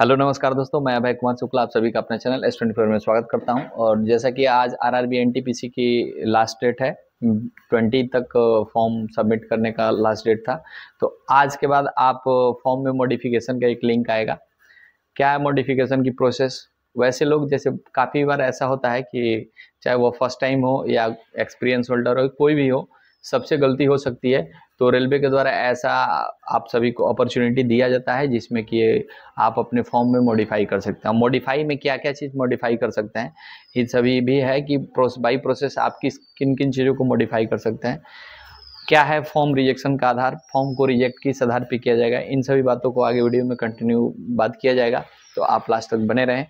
hello नमस्कार दोस्तों मैं अभय कुमार शुक्ला आप सभी का अपना चैनल एस ट्वेंटी फोर में स्वागत करता हूं और जैसा कि आज R R B N T P C की लास्ट डेट है ट्वेंटी तक फॉर्म uh, सबमिट करने का लास्ट डेट था तो आज के बाद आप फॉर्म uh, में मॉडिफिकेशन का एक लिंक आएगा क्या है मॉडिफिकेशन की प्रोसेस वैसे लोग जैसे काफ़ी बार ऐसा होता है कि चाहे वो फर्स्ट टाइम हो या एक्सपीरियंस होल्डर हो कोई भी हो सबसे गलती हो सकती है तो रेलवे के द्वारा ऐसा आप सभी को अपॉर्चुनिटी दिया जाता है जिसमें कि आप अपने फॉर्म में मॉडिफाई कर सकते हैं मॉडिफाई में क्या क्या चीज़ मॉडिफाई कर सकते हैं ये सभी भी है कि प्रोस, बाई प्रोसेस आप किस किन किन चीज़ों को मॉडिफाई कर सकते हैं क्या है फॉर्म रिजेक्शन का आधार फॉर्म को रिजेक्ट किस आधार पर किया जाएगा इन सभी बातों को आगे वीडियो में कंटिन्यू बात किया जाएगा तो आप लास्ट तक बने रहें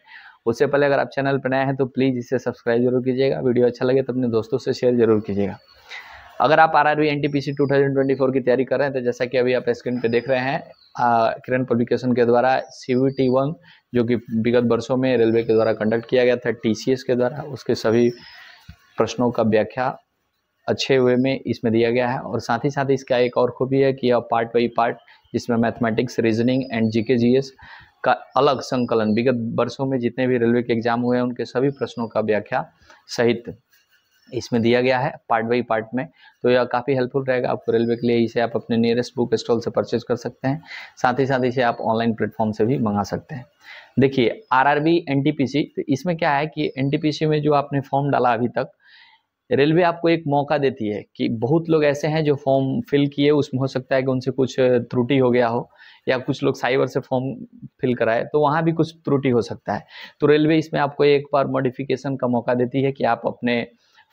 उससे पहले अगर आप चैनल पर नए हैं तो प्लीज़ इसे सब्सक्राइब जरूर कीजिएगा वीडियो अच्छा लगे तो अपने दोस्तों से शेयर जरूर कीजिएगा अगर आप R R V N T P C two thousand twenty four की तैयारी कर रहे हैं तो जैसा कि अभी आप स्क्रीन पे देख रहे हैं किरण पब्लिकेशन के द्वारा सी वी टी वन जो कि विगत वर्षों में रेलवे के द्वारा कंडक्ट किया गया था टी सी एस के द्वारा उसके सभी प्रश्नों का व्याख्या अच्छे वे में इसमें दिया गया है और साथ ही साथ इसका एक और खूबी है कि अब पार्ट बाई पार्ट जिसमें mathematics reasoning and G K G S का अलग संकलन विगत वर्षों में जितने भी रेलवे के एग्जाम हुए हैं उनके सभी प्रश्नों का व्याख्या सहित इसमें दिया गया है पार्ट बाई पार्ट में तो यह काफ़ी हेल्पफुल रहेगा आपको रेलवे के लिए इसे आप अपने नियरेस्ट बुक स्टॉल से परचेज कर सकते हैं साथ ही साथ इसे आप ऑनलाइन प्लेटफॉर्म से भी मंगा सकते हैं देखिए आरआरबी एनटीपीसी तो इसमें क्या है कि एनटीपीसी में जो आपने फॉर्म डाला अभी तक रेलवे आपको एक मौका देती है कि बहुत लोग ऐसे हैं जो फॉर्म फिल किए उसमें हो सकता है कि उनसे कुछ त्रुटि हो गया हो या कुछ लोग साइबर से फॉर्म फिल कराए तो वहाँ भी कुछ त्रुटि हो सकता है तो रेलवे इसमें आपको एक बार मॉडिफिकेशन का मौका देती है कि आप अपने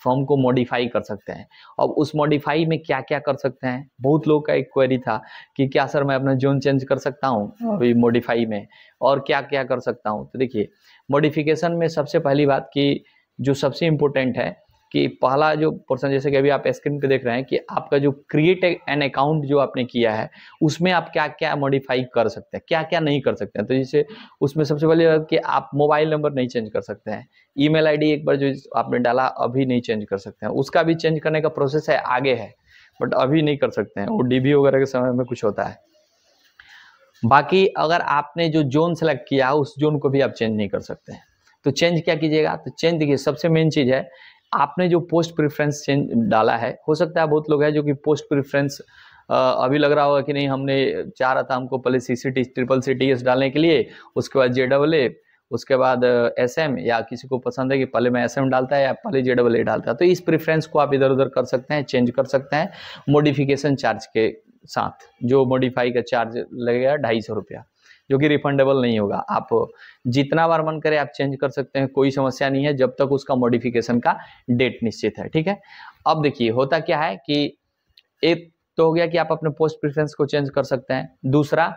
फॉर्म को मॉडिफाई कर सकते हैं अब उस मॉडिफाई में क्या क्या कर सकते हैं बहुत लोग का एक क्वेरी था कि क्या सर मैं अपना जोन चेंज कर सकता हूँ अभी मॉडिफाई में और क्या क्या कर सकता हूँ तो देखिए मॉडिफिकेशन में सबसे पहली बात कि जो सबसे इम्पोर्टेंट है कि पहला जो पोर्सन जैसे कि अभी आप स्क्रीन पे देख रहे हैं कि आपका जो क्रिएट एन अकाउंट जो आपने किया है उसमें आप क्या क्या मॉडिफाई कर सकते हैं क्या क्या नहीं कर सकते हैं तो जैसे उसमें सबसे पहले कि आप मोबाइल नंबर नहीं चेंज कर सकते हैं ईमेल आईडी एक बार जो आपने डाला अभी नहीं चेंज कर सकते हैं उसका भी चेंज करने का प्रोसेस है आगे है बट अभी नहीं कर सकते हैं वो डीबी वगैरह के समय में कुछ होता है बाकी अगर आपने जो जोन सेलेक्ट किया उस जोन को भी आप चेंज नहीं कर सकते हैं तो चेंज क्या कीजिएगा तो चेंज देखिए सबसे मेन चीज़ है आपने जो पोस्ट प्रेफरेंस चेंज डाला है हो सकता है बहुत लोग हैं जो कि पोस्ट प्रेफरेंस अभी लग रहा होगा कि नहीं हमने चाह रहा था हमको पहले C C T triple C T S डालने के लिए उसके बाद जे डबल ए उसके बाद एस एम या किसी को पसंद है कि पहले मैं एस एम डालता है या पहले जे डबल ए डालता है तो इस प्रेफरेंस को आप इधर उधर कर सकते हैं चेंज कर सकते हैं मोडिफिकेशन चार्ज के साथ जो मोडिफाई का चार्ज लगेगा ढाई सौ रुपया जो कि रिफंडेबल नहीं होगा आप जितना बार मन करे आप चेंज कर सकते हैं कोई समस्या नहीं है जब तक उसका मॉडिफिकेशन का डेट निश्चित है ठीक है अब देखिए होता क्या है कि एक तो हो गया कि आप अपने पोस्ट प्रिफ्रेंस को चेंज कर सकते हैं दूसरा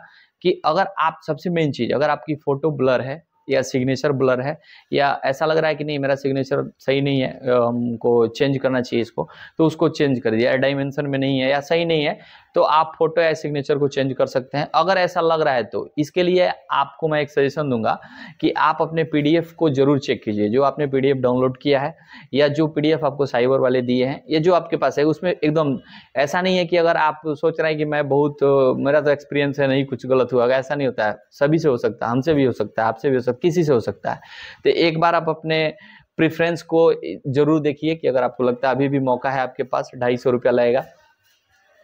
कि अगर आप सबसे मेन चीज़ अगर आपकी फ़ोटो ब्लर है या सिग्नेचर ब्लर है या ऐसा लग रहा है कि नहीं मेरा सिग्नेचर सही नहीं है हमको चेंज करना चाहिए इसको तो उसको चेंज कर दिया डायमेंशन में नहीं है या सही नहीं है तो आप फोटो या सिग्नेचर को चेंज कर सकते हैं अगर ऐसा लग रहा है तो इसके लिए आपको मैं एक सजेशन दूंगा कि आप अपने पीडीएफ को जरूर चेक कीजिए जो आपने पीडीएफ डाउनलोड किया है या जो पीडीएफ आपको साइबर वाले दिए हैं या जो आपके पास है उसमें एकदम ऐसा नहीं है कि अगर आप सोच रहे हैं कि मैं बहुत मेरा तो एक्सपीरियंस है नहीं कुछ गलत हुआ ऐसा नहीं होता है सभी से हो सकता है हमसे भी हो सकता है आपसे भी हो सकता किसी से हो सकता है तो एक बार आप अपने प्रिफ्रेंस को जरूर देखिए कि अगर आपको लगता है अभी भी मौका है आपके पास ढाई सौ रुपया लगेगा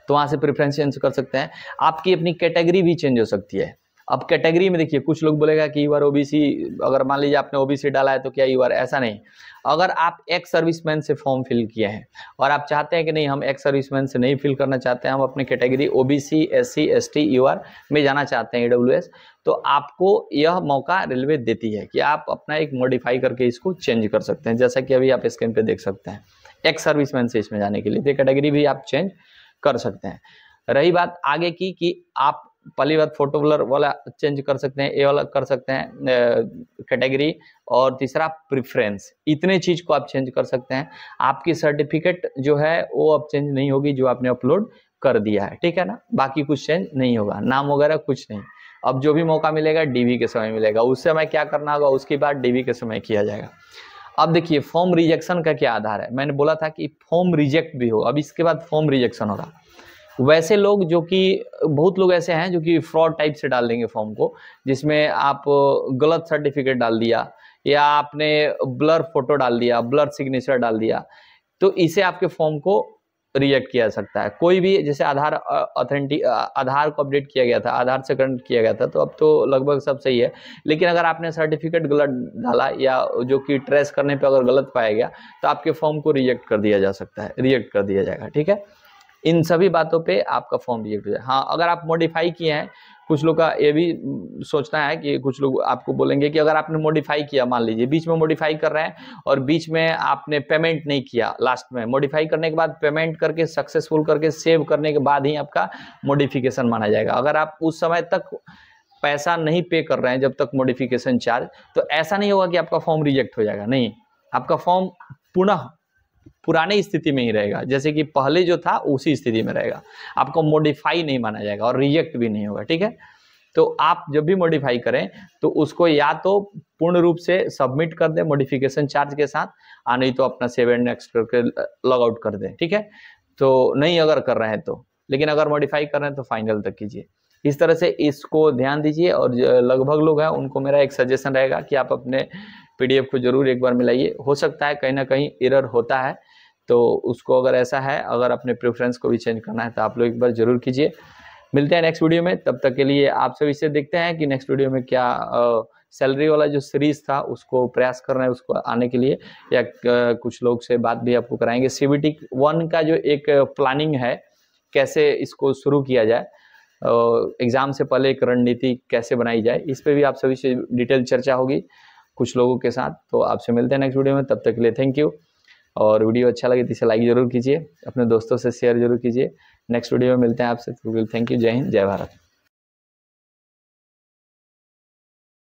तो वहाँ से प्रेफरेंस चेंज कर सकते हैं आपकी अपनी कैटेगरी भी चेंज हो सकती है अब कैटेगरी में देखिए कुछ लोग बोलेगा कि यू आर ओबीसी अगर मान लीजिए आपने ओबीसी डाला है तो क्या यू आर ऐसा नहीं अगर आप एक सर्विसमैन से फॉर्म फिल किए हैं और आप चाहते हैं कि नहीं हम एक सर्विसमैन से नहीं फिल करना चाहते हैं हम अपनी category OBC SC ST UR में जाना चाहते हैं ई तो आपको यह मौका रेलवे देती है कि आप अपना एक मॉडिफाई करके इसको चेंज कर सकते हैं जैसा कि अभी आप स्क्रीन पर देख सकते हैं एक सर्विसमैन से इसमें जाने के लिए कैटेगरी भी आप चेंज कर सकते हैं रही बात आगे की कि आप पहली बात फोटो ब्लर वाला चेंज कर सकते हैं ए वाला कर सकते हैं कैटेगरी और तीसरा प्रिफ्रेंस इतने चीज को आप चेंज कर सकते हैं आपकी सर्टिफिकेट जो है वो अब चेंज नहीं होगी जो आपने अपलोड कर दिया है ठीक है ना बाकी कुछ चेंज नहीं होगा नाम वगैरह कुछ नहीं अब जो भी मौका मिलेगा डीवी के समय मिलेगा उस समय क्या करना होगा उसके बाद डीवी के समय किया जाएगा अब देखिए फॉर्म रिजेक्शन का क्या आधार है मैंने बोला था कि फॉर्म रिजेक्ट भी हो अब इसके बाद फॉर्म रिजेक्शन होगा वैसे लोग जो कि बहुत लोग ऐसे हैं जो कि फ्रॉड टाइप से डाल देंगे फॉर्म को जिसमें आप गलत सर्टिफिकेट डाल दिया या आपने ब्लर फोटो डाल दिया ब्लर सिग्नेचर डाल दिया तो इसे आपके फॉर्म को रिएक्ट किया जा सकता है कोई भी जैसे आधार ऑथेंटिक आधार को अपडेट किया गया था आधार से कनेक्ट किया गया था तो अब तो लगभग सब सही है लेकिन अगर आपने सर्टिफिकेट गलत डाला या जो कि ट्रेस करने पर अगर गलत पाया गया तो आपके फॉर्म को रिजेक्ट कर दिया जा सकता है रिजेक्ट कर दिया जाएगा ठीक है इन सभी बातों पे आपका फॉर्म रिजेक्ट हो जाए हाँ अगर आप मॉडिफाई किए हैं कुछ लोग का ये भी सोचना है कि कुछ लोग आपको बोलेंगे कि अगर आपने मॉडिफाई किया मान लीजिए बीच में मॉडिफाई कर रहे हैं और बीच में आपने पेमेंट नहीं किया लास्ट में मॉडिफाई करने के बाद पेमेंट करके सक्सेसफुल करके सेव करने के बाद ही आपका मॉडिफिकेशन माना जाएगा अगर आप उस समय तक पैसा नहीं पे कर रहे हैं जब तक मॉडिफिकेशन चार्ज तो ऐसा नहीं होगा कि आपका फॉर्म रिजेक्ट हो जाएगा नहीं आपका फॉर्म पुनः पुराने स्थिति में ही रहेगा जैसे कि पहले जो था उसी स्थिति में रहेगा आपको मॉडिफाई नहीं माना जाएगा और रिजेक्ट भी नहीं होगा ठीक है तो आप जब भी मॉडिफाई करें तो उसको या तो पूर्ण रूप से सबमिट कर दें मॉडिफिकेशन चार्ज के साथ आ नहीं तो अपना सेवन नेक्स्ट करके लॉग आउट कर दें ठीक है तो नहीं अगर कर रहे हैं तो लेकिन अगर मॉडिफाई कर रहे हैं तो फाइनल तक कीजिए इस तरह से इसको ध्यान दीजिए और लगभग लोग हैं उनको मेरा एक सजेशन रहेगा कि आप अपने पीडीएफ को जरूर एक बार मिलाइए हो सकता है कहीं ना कहीं एरर होता है तो उसको अगर ऐसा है अगर अपने प्रेफरेंस को भी चेंज करना है तो आप लोग एक बार जरूर कीजिए मिलते हैं नेक्स्ट वीडियो में तब तक के लिए आप सभी से देखते हैं कि नेक्स्ट वीडियो में क्या सैलरी वाला जो सीरीज था उसको प्रयास कर रहे हैं उसको आने के लिए या कुछ लोग से बात भी आपको कराएंगे सीबीटी वन का जो एक प्लानिंग है कैसे इसको शुरू किया जाए एग्ज़ाम से पहले एक रणनीति कैसे बनाई जाए इस पर भी आप सभी से डिटेल चर्चा होगी कुछ लोगों के साथ तो आपसे मिलते हैं नेक्स्ट वीडियो में तब तक के लिए थैंक यू और वीडियो अच्छा लगे तो इसे लाइक जरूर कीजिए अपने दोस्तों से शेयर जरूर कीजिए नेक्स्ट वीडियो में मिलते हैं आपसे थैंक यू जय हिंद जय भारत